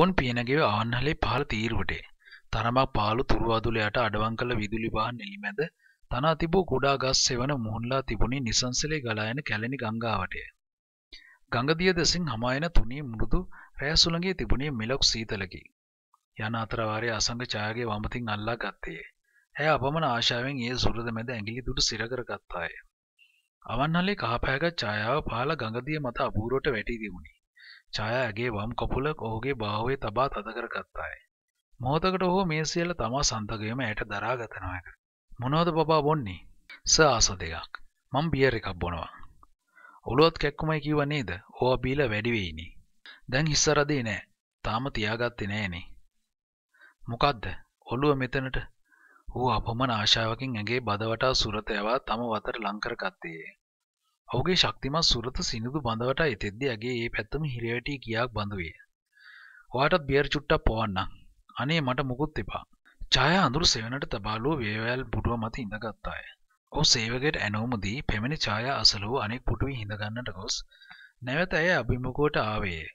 කොන් පියනගේ ආන්නහලේ පහළ තීරුවටේ තනමක් පාළු තුරුවාදුලයට අඩවන් කළ විදුලි වාහන එලිමැද තනා තිබූ කුඩා ගස් සෙවන මුහුණලා තිබුණේ නිසංසලේ ගලායන කැලණි ගංගාවටය. ගංගදිය දෙසින් හමායන තුනී මෘදු රෑ සුළඟේ තිබුණේ මෙලොක් සීතලකි. යන අතරවාරයේ අසංග ඡායාගේ වමතින් අල්ලා ගත්තේ. ඇය අපමණ ආශාවෙන් ඒ සුරද මැද ඇඟිලි දුටු සිර කරගත්තාය. අවන්හලේ කහපෑගත් ඡායාව පහළ ගඟදිය මත අපූර්වට වැටි දිමුනි. ඡායා ඇගේ වම් කකුල ඔහුගේ බාහුවේ තබා තදකර ගත්තාය. මොහොතකට ඔහු මේ සියල්ල තමා සන්තකයේම ඇයට දරා ගත නොහැක. මොනවද පපා බොන්නේ? ස ආස දෙකක්. මම බියර් එකක් බොනවා. ඔළුවත් කැක්කුමයි කිව්ව නේද? ඕවා බීලා වැඩි වෙයිනේ. දැන් හිස්ස රදේ නෑ. තාම තියාගත්තේ නෑනේ. මොකද්ද? ඔළුව මෙතනට ඌ අපමණ ආශාවකින් ඇගේ බදවටා සුරතයවා තම වතට ලංකර ගත්තේය. ඔහුගේ ශක්තිමත් සුරත සිනිදු බඳවට එතෙද්දි ඇගේ ඒ පැත්තම හිරවැටි කියාක් බඳුවේ. ඔයාටත් බියර් චුට්ටක් පොවන්නම්. අනේ මට මුකුත් එපා. ඡාය අඳුරු සෙවණට තබාලුව වේවැල් පුටුව මත ඉඳගත්තාය. ඔහු සේවකයට ඇනවුමදී පෙමිනි ඡාය අසලව අනෙක් පුටුවේ හිඳගන්නට ගොස් නැවත ඇය අභිමුඛයට ආවේ.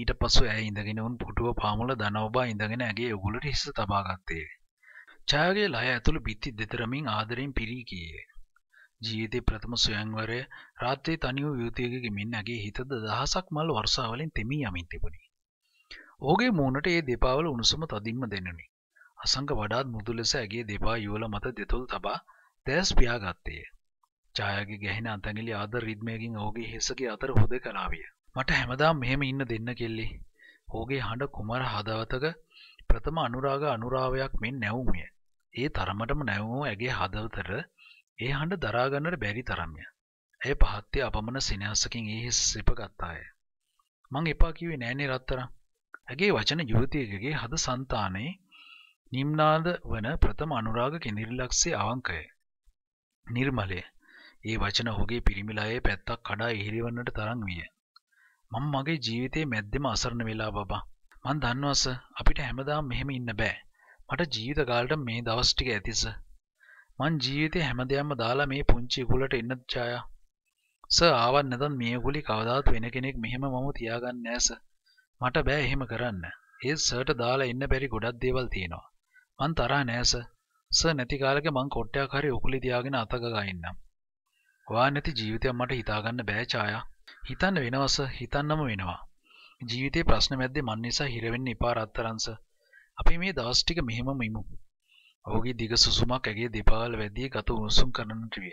ඊට පසු ඇය ඉඳගෙන උන් පුටුව පාමුල දනවබා ඉඳගෙන ඇගේ උගුලට හිස තබාගත්තේ. ඡායගේ ලය ඇතුළු බිත්ති දෙතරමින් ආදරෙන් පිරී ගියේ. ජීවිතේ ප්‍රථම සොයංවරය රාත්‍රී තනිව විවෘතියක ගෙමින් ඇගේ හිතද දහසක් මල් වර්ෂාවලින් තෙමී යමින් තිබුණි. ඔහුගේ මූුණට ඒ දෙපාවල උණුසුම තදින්ම දෙනුනි. අසංක වඩාත් මුදු ලෙස ඇගේ දෙපා යුවල මත දෙතුල් තබා දැස් පියාගත්තේය. ජායගේ ගැහෙන අතැඟිලි ආද රිද්මයකින් ඔහුගේ හෙසගේ අතර හොද කලාවිය. මට හැමදාම් මෙහෙම ඉන්න දෙන්න කෙල්ලි. ඔහුගේ හඬ කුමර හදවතක ප්‍රථම අනුරාග අනුරාවයක් මෙන් නැවුමිය. ඒ තරමටම නැවුමෝ ඇගේ හදවතට ඒ හඬ දරාගන්නට බැරි තරම්ය. ඇය පහත්ය අපමණ සිනහසකින් ඒ හිස් සිපගත්තාය. මං එපා කිව්වේ නෑනේ රත්තරන්. ඇගේ වචන යුවතියකගේ හද సంతානේ නිම්නාද වන ප්‍රථම අනුරාග කෙඳිරිලක්සේ අවංකය. නිර්මලය. ඒ වචන ඔහුගේ පිරිමිලායේ පැත්තක් කඩා ඉහිරවන්නට තරම් විය. මම මගේ ජීවිතේ මැද්දෙම අසරණ වෙලා බබා. මං දන්නවස අපිට හැමදාම මෙහෙම ඉන්න බෑ. මට ජීවිත කාලෙට මේ දවස් ටික ඇතිස මං ජීවිතේ හැමදේම දාලා මේ පුංචි උගුලට එන්න ඡායා. සර් ආවත් නැතත් මේ උගුලි කවදාවත් වෙන කෙනෙක් මෙහෙම මම තියාගන්නේ නැහැ සර්. මට බෑ එහෙම කරන්න. ඒ සර්ට දාලා ඉන්න බැරි ගොඩක් දේවල් තියෙනවා. මං තරහ නෑ සර්. සර් නැති කාලෙක මං කොට්ටයක් හරි උකුලි තියාගෙන අතක ගහින්නම්. ඔයා නැති ජීවිතයක් මට හිතාගන්න බෑ ඡායා. හිතන්න වෙනවස හිතන්නම වෙනවා. ජීවිතේ ප්‍රශ්න මැද්දේ මන් නිසා හිර වෙන්න එපා රත්තරන්ස. අපි මේ දවස් ටික මෙහෙමම ඉමු. ඔහුගේ දිග සුසුමක් ඇගේ දෙපාල වැදී ගත උණුසුම් කරන්නට විය.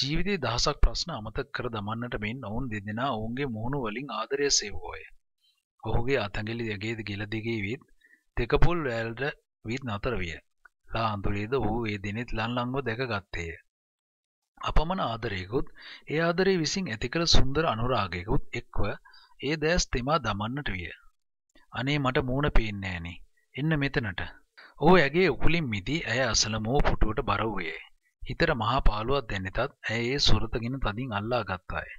ජීවිතයේ දහසක් ප්‍රශ්න අමතක කර දමන්නට මෙන් ඔවුන් දෙදෙනා ඔවුන්ගේ මුහුණු වලින් ආදරය සෙව්වෝය. ඔහුගේ අතැඟිලි යගේ ගෙල දිගේ විත් තෙකපුල් වැල්ට විත් නතර විය. ලා අඳුරේද ඔහු ඒ දිනෙත් ලන්ලංව දැකගත්තේය. අපමණ ආදරයකුත් ඒ ආදරේ විසින් ඇතිකළ සුන්දර අනුරාගයකුත් එක්ව ඒ දෑස් තෙමා දමන්නට විය. අනේ මට මූණ පේන්නේ නෑනේ. එන්න මෙතනට. ඔහු ඇගේ උකුලින් මිදී ඇය අසලම වූ පුටුවට බර වූයේ. හිතට මහා පාළුවක් දෙන්නෙතත් ඇය ඒ සුරතගෙන තදින් අල්ලා ගත්තාය.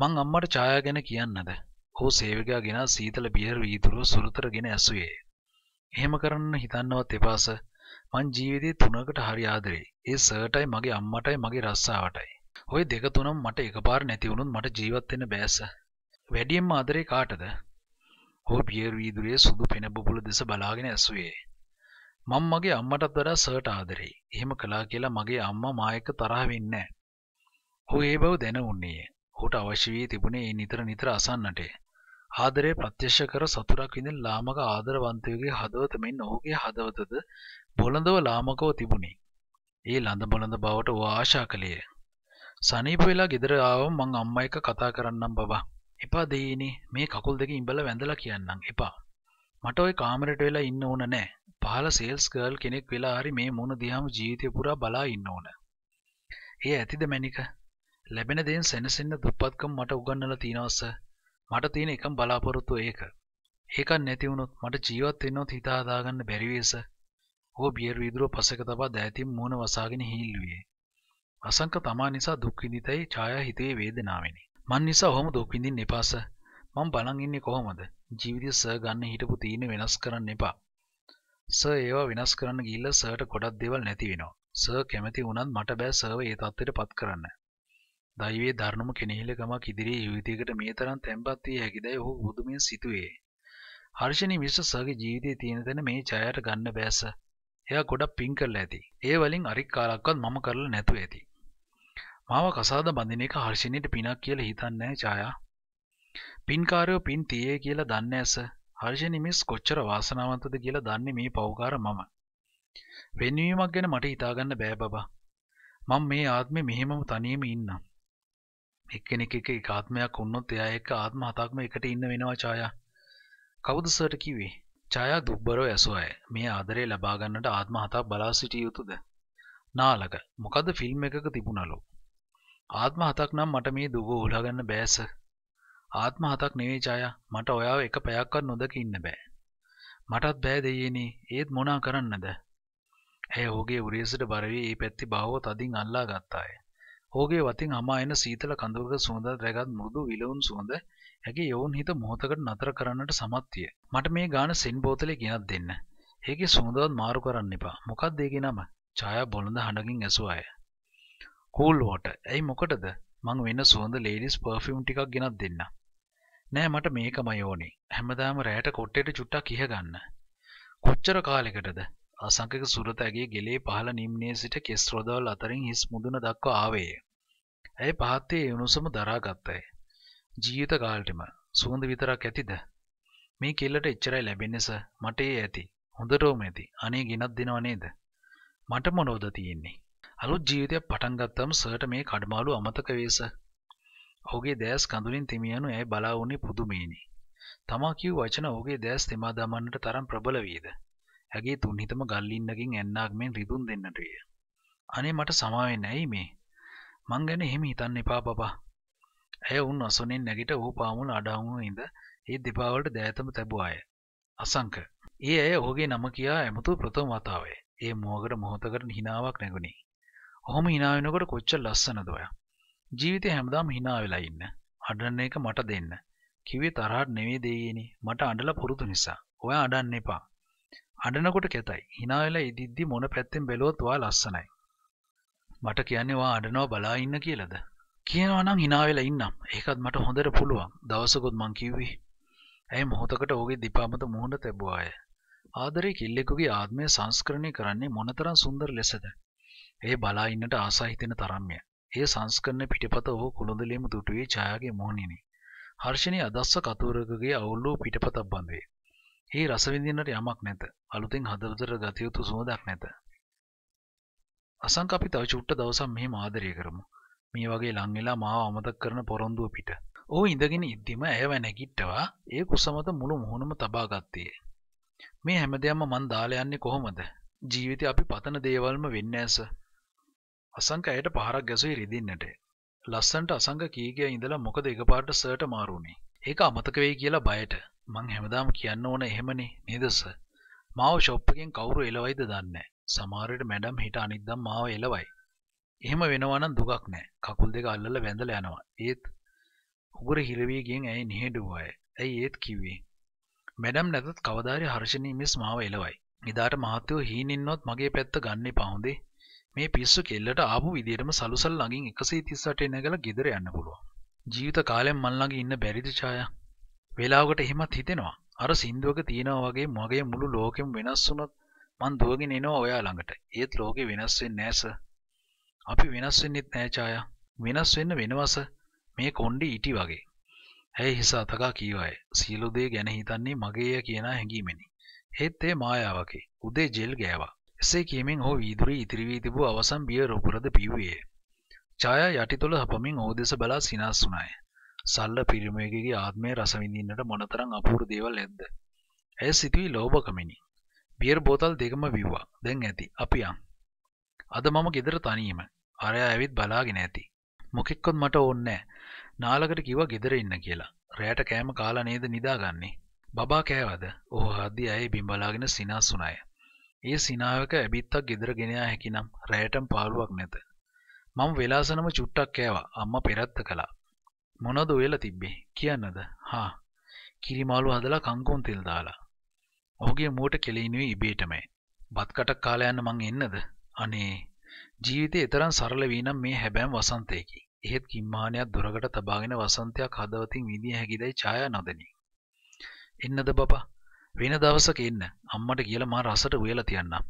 මං අම්මට ඡායා ගැන කියන්නද? ඔහු සේවකයා ගෙනා සීතල බියර් වීදුරුව සුරතරගෙන ඇසුවේ. එහෙම කරන්න හිතන්නවත් එපාස. මං ජීවිතේ තුනකට හරි ආදරේ. ඒ සර්ටයි මගේ අම්මටයි මගේ රස්සාවටයි. ওই දෙක තුනම මට එකපාර නැති වුණොත් මට ජීවත් වෙන්න බෑස. වැඩියෙන්ම ආදරේ කාටද? ඔහු බියර් වීදුරුවේ සුදු පෙන බබුල දෙස බලාගෙන ඇසුවේ. මම මගේ අම්මටත් වඩා සර්ට ආදරෙයි. එහෙම කළා කියලා මගේ අම්මා මා එක්ක තරහ වෙන්නේ නැහැ. ඔහු ඒ බව දැනුන්නේ. ඔහුට අවශ්‍ය වී තිබුණේ ඒ නිතර නිතර අසන්නට. ආදරය ප්‍රත්‍යක්ෂ කර සතුටක් විඳින ලාමක ආදරවන්තයෙකුගේ හදවත මෙන් ඔහුගේ හදවතද බොළඳව ලාමකව තිබුණේ. ඒ ළඳ බොළඳ බවට ඔහු ආශා කළේ. සනීප වෙලා ගෙදර ආවම මං අම්මා එක්ක කතා කරන්නම් බබා. එපා දෙයිනේ මේ කකුල් දෙක ඉඹල වැඳලා කියන්නම් එපා. මට ඔය කාමරට වෙලා ඉන්න ඕන නෑ පහල සේල්ස් ගර්ල් කෙනෙක් වෙලා හරි මේ මුණ දිහාම ජීවිතය පුරා බලා ඉන්න ඕන. ඒ ඇතිද මැනික ලැබෙන දෙයින් සැනසෙන්න දුප්පත්කම මට උගන්නලා තියෙනවස මට තියෙන එකම බලාපොරොත්තු ඒක. ඒකක් නැති වුණොත් මට ජීවත් වෙන්නවත් හිත හදාගන්න බැරි වෙස. ඕ බියර් වීදුරුව පසෙක තබා දෑතින් මූණ වසාගෙන හිල්ලුවේ. අසංක තමා නිසා දුක් විඳිතයි ඡායා හිතේ වේදනාවෙනි. මන් නිසා ඔහොම දුක් විඳින්න එපාස. මං බලන් ඉන්නේ කොහොමද ජීවිතය සර් ගන්න හිටපු තීන වෙනස් කරන්න එපා සර් ඒවා වෙනස් කරන්න ගිහිල්ලා සර්ට ගොඩක් දේවල් නැති වෙනවා සර් කැමති වුණත් මට බෑ සර්ව ඒ තත්ත්වයට පත් කරන්න දෛවයේ ධර්මම කෙනෙහිලකමක් ඉදිරියේ ජීවිතයකට මේ තරම් තැම්පත් විය හැකිදයි ඔහු බුදුමින් සිතුවේ. හර්ෂණී මිශ්‍ර සගේ ජීවිතයේ තියෙන තැන මේ ඡායාට ගන්න බෑස. එයා ගොඩක් පිං කරලා ඇති. ඒ වලින් අරික් කාලක්වත් මම කරලා නැතුව ඇති. මාව කසාද බඳින එක හර්ෂණීට පිනක් කියලා හිතන්නේ ඡායා. පින්කාරයෝ පින් තියේ කියලා දන්න ඇස හර්ෂනිමිස් කොච්චර වාසනාවන්තද කියලා දන්නේ මේ පෞකාර මම. වෙනවීමක් ගැන මට හිතාගන්න බෑ බබා. මම මේ ආත්මේ මෙහෙමම තනියම ඉන්නම්. එක්කෙනෙක් එක එක ආත්මයක් වුණොත් එයා එක්ක ආත්ම හතක්ම එකට ඉන්න වෙනවා ඡායා. කවුද සර්ට කිව්වේ? ඡායා දුබ්බරව ඇසුව අය. මේ ආදරේ ලබා ගන්නට ආත්ම හතක් බලා සිටිය යුතුද? නාලක. මොකද ෆිල්ම් එකක තිබුණලු. ආත්ම හතක් නම් මට මේ දුව උහුලා ගන්න බෑස ආත්ම හතක් නෙවෙයි ජය මට ඔයාව එක පැයක්වත් නොදක ඉන්න බෑ මටත් බෑ දෙයනේ ඒත් මොනා කරන්නද ඇය ඔහුගේ උරේසට බර වී ඒ පැත්ති බාහුව තදින් අල්ලා ගත්තාය ඔහුගේ වතින් අමා එන සීතල කඳුරක සුවඳ රැගත් මෘදු විලවුන් සුවඳ ඇගේ යොවුන් හිත මොහොතකට නතර කරන්නට සමත් විය මට මේ ගාන සෙන් බෝතලේ ගෙනත් දෙන්න ඒකේ සුවඳවත් මාරු කරන්න එපා මොකක්ද ඒකේ නම ඡායා බොළඳ හඬකින් ඇසුවා අය කූල් වෝටර් ඇයි මොකටද මං වෙන සුවඳ ලේඩිස් පර්ෆියුම් ටිකක් ගෙනත් දෙන්නම් නෑ මට මේකමයි ඕනේ. හැමදාම රැයට කොට්ටේට චුට්ටක් කිහ ගන්න. කොච්චර කාලෙකටද? අසංකක සුරතගේ ගෙලේ පහළ නිම්නයේ සිට කෙස් රොදවල් අතරින් හිස් මුදුන දක්වා ආවේය. ඇය පහත්තේ යුණුසම දරාගත්තය. ජීවිත කාලෙටම සුවඳ විතරක් ඇතිද? මේ කෙල්ලට එච්චරයි ලැබෙන්නේ සර්. මට ඒ ඇති. හොඳටම ඇති. අනේ ගිනත් දෙනව නේද? මට මොනවද තියෙන්නේ? අලුත් ජීවිතයක් පටන් ගත්තම සර්ට මේ කඩමාළු අමතක වෙයි සර්. ඔහුගේ දෑස් කඳුලින් තෙමියනු ඇය බලා වුණේ පුදුමේනි. තමා කිව් වචන ඔහුගේ දෑස් තෙමා දමන්නට තරම් ප්‍රබල වේද. ඇගේ තුන්හිතම ගල්ලින්නකින් ඇන්නාක් මෙන් රිදුම් දෙන්නට විය. අනේ මට සමාවෙන්න ඇයි මේ? මං ගැන එහෙම හිතන්න එපා බබා. ඇය උන් අසුනෙන් නැගිට ඔහු පාමුල අඩහුණු ඉඳ ඒ දෙපා වලට දෑතම තැබුවාය. අසංක. ඒ ඇය ඔහුගේ නම කියා ඇමතු ප්‍රථම වතාවේ. ඒ මෝගට මොහොතකට හිනාවක් නැගුණි. ඔහොම හිනා වෙනකොට කොච්චර ලස්සනද ඔයා. ජීවිතේ හැමදාම hina වෙලා ඉන්න. අඬන එක මට දෙන්න. කිව්වේ තරහට නෙවෙයි දෙයියනේ. මට අඬලා පුරුදු නිසා. ඔයා අඬන්න එපා. අඬනකොට කැතයි. hina වෙලා ඉදිද්දි මොන පැත්තෙන් බැලුවත් ඔයා ලස්සනයි. මට කියන්නේ ඔයා අඬනවා බලා ඉන්න කියලාද? කියනවා නම් hina වෙලා ඉන්නම්. ඒකත් මට හොඳට පුළුවන්. දවසකුත් මං කිව්වේ. ඇයි මොහොතකට ඔහුගේ දිපා මත මුහුණ තැබුවාය. ආදරේ කිල්ලෙකුගේ ආත්මය සංස්කරණය කරන්නේ මොනතරම් සුන්දර ලෙසද? ඒ බලා ඉන්නට ආසා හිතෙන තරම්ය. එය සංස්කරණ පිටපත ඔහු කුළුඳලේම දුටුවේ ඡායාගේ මොහොනිනි. හර්ෂණි අදස්ස කතුවරකගේ අවුල් වූ පිටපතක් බඳේ. හි රස විඳින්නට යමක් නැත. අලුතෙන් හදවතට ගත යුතු සුවඳක් නැත. අසංක අපි තව චුට්ට දවසක් මෙහෙම ආදරය කරමු. මේ වගේ ලං වෙලා මාව අමතක කරන පොරොන්දුව පිට. ඔහු ඉඳගෙන ඉද්දිම ඇයව නැගිට්ටවා ඒ කුසමත මුළු මුහුණම තබා ගත්තේ. මේ හැමදේම මන් දාලා යන්නේ කොහොමද? ජීවිතේ අපි පතන දේවල්ම වෙන්නේ නැස. අසංක ඇයට පහරක් ගැසුවේ රිදින්නට. ලස්සන්ට අසංක කීගය ඉඳලා මොකද එකපාරට සර්ට මාරුණේ. ඒක අමතක වෙයි කියලා බයට. මං හැමදාම කියන්න ඕන එහෙමනේ නේදස. මාව ෂොප් එකෙන් කවුරු එලවයිද දන්නේ සමහරට මැඩම් හිට අනිද්දා මාව එලවයි. එහෙම වෙනවා නම් දුකක් නෑ. කකුල් දෙක අල්ලලා වැඳලා යනවා. ඒත් උගුර හිරවී ගියන් ඇයි නිහෙඩුවාය. ඇයි ඒත් කිව්වේ? මැඩම් නැතත් කවදාරි හර්ෂණී මිස් මාව එලවයි. ඉදාට මහත්තයෝ හීනින්නොත් මගේ පැත්ත ගන්නේ පහුදේ මේ පිස්සු කෙල්ලට ආපු විදියටම සලුසල් ළඟින් එකසේ තිස්සට එනගල ගෙදර යන්න පුළුවන්. ජීවිත කාලෙන් මල්ලඟ ඉන්න බැරිද ඡායා? වෙලාවකට එහෙමත් හිතෙනවා. අර සින්දුවක තියෙනවා වගේ මගේ මුළු ලෝකෙම වෙනස් වුණොත් මං දුවගෙන එනවා ඔයා ළඟට. ඒත් ලෝකෙ වෙනස් වෙන්නේ නැහැ සර්. අපි වෙනස් වෙන්නෙත් නැහැ ඡායා. වෙනස් වෙන්න වෙනවස. මේ කොණ්ඩේ ඊටි වගේ. ඇයි හිස අතකා කීවාය. සියලු දේ ගැන හිතන්නේ මගේය කියන හැඟීමෙනි. හෙත් ඒ මායාවකේ. උදේ ජෙල් ගෑවා. එසේ කීමෙන් ඔහු වීදුරේ ඉතිරි වී තිබූ අවසන් බිය රොපුරද පිව්වේ. ඡායා යටිතොල හපමින් ඔහු දෙස බලා සිනාස් වුණාය. සල්ල පිරිමයෙකුගේ ආත්මය රස විඳින්නට මොනතරම් අපූර්ව දේවල් ඇද්ද? ඇය සිටුවේ ලෝභකමිනි. බියර් බෝතල් දෙකම විව්වා. දැන් ඇති. අපි යන්. අද මම ගෙදර තනියම. අරයා ඇවිත් බලාගෙන ඇති. මොකෙක්වත් මට ඕනේ නාලකට කිව්වා ගෙදර ඉන්න කියලා. රැයට කෑම කාලා නේද නිදාගන්නේ. බබා කෑවද? ඔහු හද්දි ඇයි බිම් බලාගෙන සිනාස් වුණාය. ඒ සිනාවක ඇබිත්තක් ගෙදර ගෙනයා හැකිනම් රෑටම් පාළුවක් නැත. මම වෙලාසනම චුට්ටක් කෑවා අම්මා පෙරත්ත කළා. මොනද ඔයලා තිබ්බේ කියන්නද? හා. කිරිමාළු හදලා කංකුම් තෙල් දාලා. ඔහුගේ මූට කෙලිනුවේ ඉබේටමයි. බත් කටක් කාලා යන්න මං එන්නද? අනේ. ජීවිතේ තරම් සරල වී නම් මේ හැබෑම් වසන්තයකි. එහෙත් කිම්මානයක් දොරකට තබාගෙන වසන්තයක් හදවතින් විඳිය හැකිදයි ඡායා නොදෙනි. එන්නද බබා? වෙන දවසක එන්න අම්මට කියලා මා රසට උයලා තියන්නම්.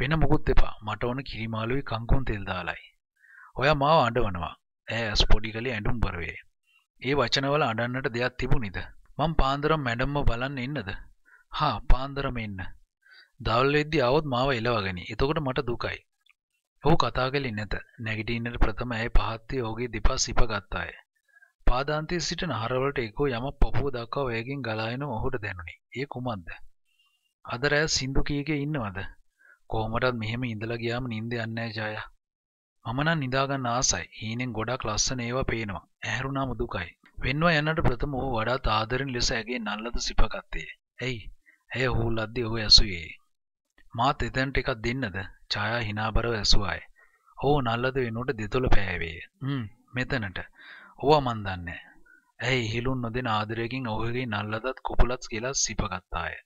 වෙන මොකුත් එපා. මට ඕන කිරිමාළුයි කංකුම් තෙල් දාලයි. ඔයා මාව අඬවනවා. ඈ ඇස් පොඩි කලේ ඇඬුම් බරවේ. ඒ වචනවල අඬන්නට දෙයක් තිබුණේද? මං පාන්දරම මැඩම්ම බලන්න එන්නද? හා පාන්දරම එන්න. දවල් වෙද්දී આવොත් මාව එලවගනි. එතකොට මට දුකයි. ඔහු කතා කළේ නැත. නැගිටින්නට ප්‍රථම ඇය පහත් වී ඔහුගේ දෙපා සිප ගත්තාය. පාදාන්තයේ සිට නහරවලට එකෝ යමක් පපුව දක්වා වේගෙන් ගලා එනවා ඔහුට දැනුනි. ඒ කුමක්ද? අද රෑ සින්දු කීකේ ඉන්නවද? කොහොමටත් මෙහෙම ඉඳලා ගියාම නිින්ද යන්නේ ජය. මම නම් නිදා ගන්න ආසයි. හීනෙන් ගොඩක් ලස්සන ඒවා පේනවා. ඇහැරුණාම දුකයි. වෙන්වා යන්නට ප්‍රථම ඔහු වඩාත් ආදරෙන් ලෙස ඇගේ නල්ලද සිපගත්තේ. ඇයි? ඇය ඔහු ලද්දේ ඔහු ඇසුවේ. මාත් එතනට එකක් දෙන්නද? ඡායා hinaබරව ඇසුවාය. ඔහු නල්ලද වෙනුවට දෙතොල පෑවේ. හ්ම් මෙතනට. ඕව මන් දන්නේ. ඇයි හිලුන් නොදෙන ආදරයකින් ඔහුගේ නල්ලදත් කුපුලත් කියලා සිපගත්තාය.